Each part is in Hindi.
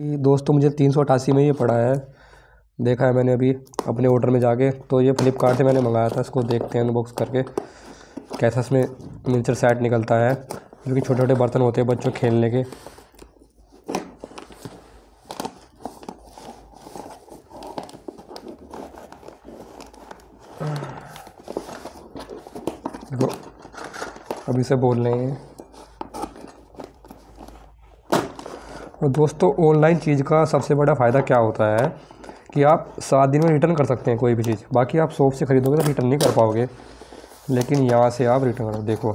दोस्तों मुझे तीन सौ अठासी में ये पड़ा है देखा है मैंने अभी अपने ऑर्डर में जाके तो ये फ्लिपकार्ट से मैंने मंगाया था इसको देखते हैं अनबॉक्स करके कैसा इसमें मिनचर सेट निकलता है जो कि छोटे छोटे बर्तन होते हैं बच्चों खेलने के अभी से बोल रहे हैं और दोस्तों ऑनलाइन चीज़ का सबसे बड़ा फ़ायदा क्या होता है कि आप सात दिन में रिटर्न कर सकते हैं कोई भी चीज़ बाकी आप शॉप से ख़रीदोगे तो रिटर्न नहीं कर पाओगे लेकिन यहाँ से आप रिटर्न करो देखो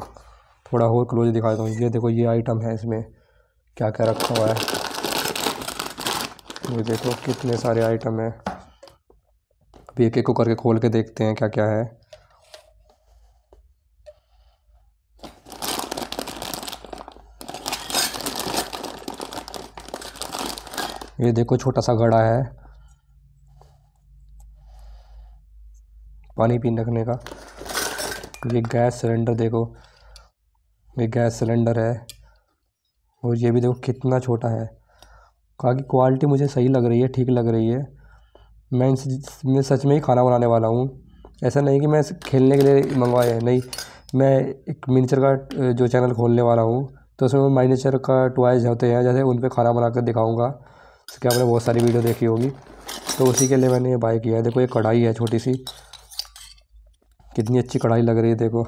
थोड़ा और क्लोज दिखा देता हूँ ये देखो ये आइटम है इसमें क्या क्या रखा हुआ है ये देखो कितने सारे आइटम हैं अभी एक एक को करके खोल के देखते हैं क्या क्या है ये देखो छोटा सा घड़ा है पानी पीने रखने का ये गैस सिलेंडर देखो ये गैस सिलेंडर है और ये भी देखो कितना छोटा है कहा कि क्वालिटी मुझे सही लग रही है ठीक लग रही है मैं इनसे मैं सच में ही खाना बनाने वाला हूँ ऐसा नहीं कि मैं खेलने के लिए मंगवाया है नहीं मैं एक मिनीचर का जो चैनल खोलने वाला हूँ तो उसमें माइनीचर का टॉयज होते हैं जैसे उन पर खाना बना कर दिखाऊँगा इसके आपने बहुत सारी वीडियो देखी होगी तो उसी के लिए मैंने ये बाय किया है देखो ये कढ़ाई है छोटी सी कितनी अच्छी कढ़ाई लग रही है देखो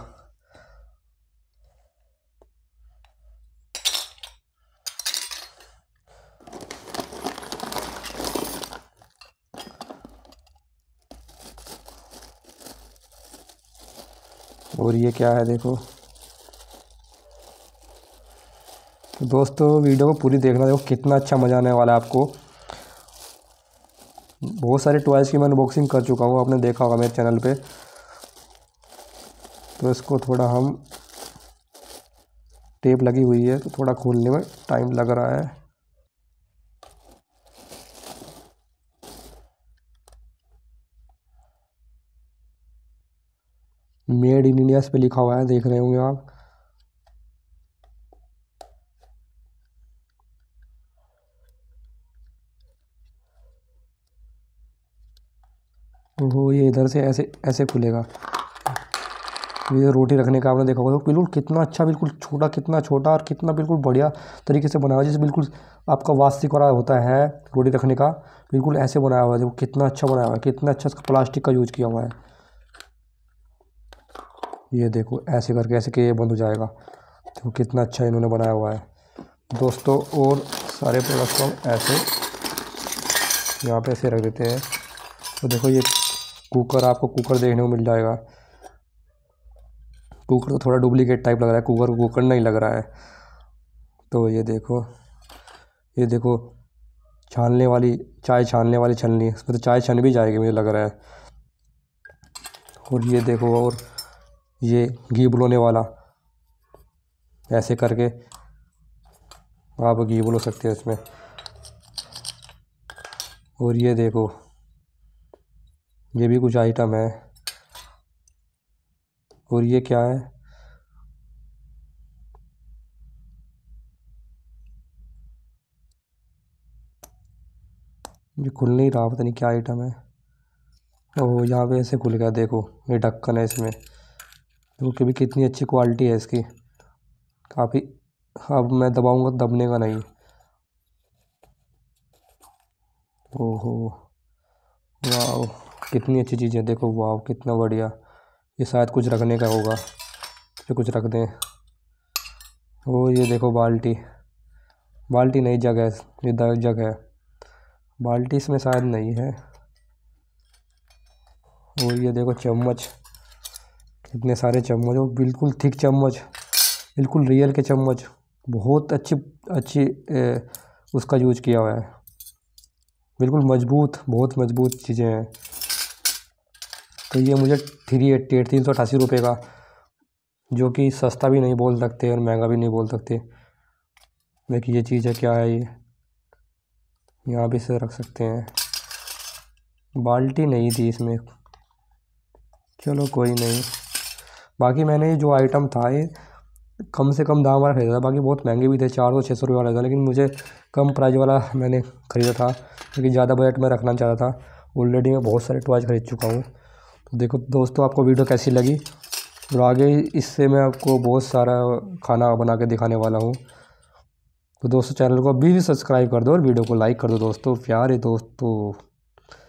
और ये क्या है देखो दोस्तों वीडियो को पूरी देखना देखो कितना अच्छा मज़ा आने वाला है आपको बहुत सारे टॉयज़ की मैं अनबॉक्सिंग कर चुका हूँ आपने देखा होगा मेरे चैनल पे तो इसको थोड़ा हम टेप लगी हुई है तो थोड़ा खोलने में टाइम लग रहा है मेड इन इंडिया इस पर लिखा हुआ है देख रहे होंगे आप वो ये इधर से ऐसे ऐसे खुलेगा ये रोटी रखने का आपने देखा होगा तो बिल्कुल कितना अच्छा बिल्कुल छोटा कितना छोटा और कितना बिल्कुल बढ़िया तरीके से बनाया जैसे बिल्कुल आपका वास्तिक वाला होता है रोटी रखने का बिल्कुल ऐसे बनाया हुआ है देखो कितना अच्छा बनाया हुआ है कितना अच्छा इसका प्लास्टिक का यूज किया हुआ है ये देखो ऐसे करके ऐसे के ये बंद हो जाएगा देखो कितना अच्छा इन्होंने बनाया हुआ है दोस्तों और सारे प्रोडक्ट को ऐसे यहाँ पे ऐसे रख देते हैं तो देखो ये कुकर आपको कुकर देखने को मिल जाएगा कुकर तो थोड़ा डुप्लीकेट टाइप लग रहा है कुकर कुकर नहीं लग रहा है तो ये देखो ये देखो छानने वाली चाय छानने वाली छलनी उसमें तो चाय छन भी जाएगी मुझे लग रहा है और ये देखो और ये घी बुलोने वाला ऐसे करके आप घी बुलो सकते हैं इसमें और ये देखो ये भी कुछ आइटम है और ये क्या है ये खुल नहीं रहा पता नहीं क्या आइटम है ओह यहाँ पे ऐसे खुल गया देखो ये ढक्कन है इसमें देखो कभी कितनी अच्छी क्वालिटी है इसकी काफ़ी अब मैं दबाऊंगा तो दबने का नहीं ओहो वाह कितनी अच्छी चीज़ है देखो वाह कितना बढ़िया ये शायद कुछ रखने का होगा ये कुछ रख दें वो ये देखो बाल्टी बाल्टी नहीं जग है ये जग है बाल्टी इसमें शायद नहीं है और ये देखो चम्मच इतने सारे चम्मच और बिल्कुल थिक चम्मच बिल्कुल रियल के चम्मच बहुत अच्छी अच्छी ए, उसका यूज किया हुआ है बिल्कुल मजबूत बहुत मजबूत चीज़ें हैं तो ये मुझे थ्री एट्टी एट तीन सौ अठासी रुपये का जो कि सस्ता भी नहीं बोल सकते और महंगा भी नहीं बोल सकते देखिए ये चीज़ है क्या है ये यहाँ भी इसे रख सकते हैं बाल्टी नहीं थी इसमें चलो कोई नहीं बाकी मैंने ये जो आइटम था ये कम से कम दाम वाला ख़रीदा था बाकी बहुत महंगे भी थे चार सौ छः सौ रुपये वाला था लेकिन मुझे कम प्राइस वाला मैंने ख़रीदा था क्योंकि ज़्यादा बजट में रखना चाहता था ऑलरेडी मैं बहुत सारे टॉयज ख़रीद चुका हूँ तो देखो दोस्तों आपको वीडियो कैसी लगी और आगे इससे मैं आपको बहुत सारा खाना बना के दिखाने वाला हूँ तो दोस्तों चैनल को अभी भी सब्सक्राइब कर दो और वीडियो को लाइक कर दो दोस्तों प्यारे दोस्तों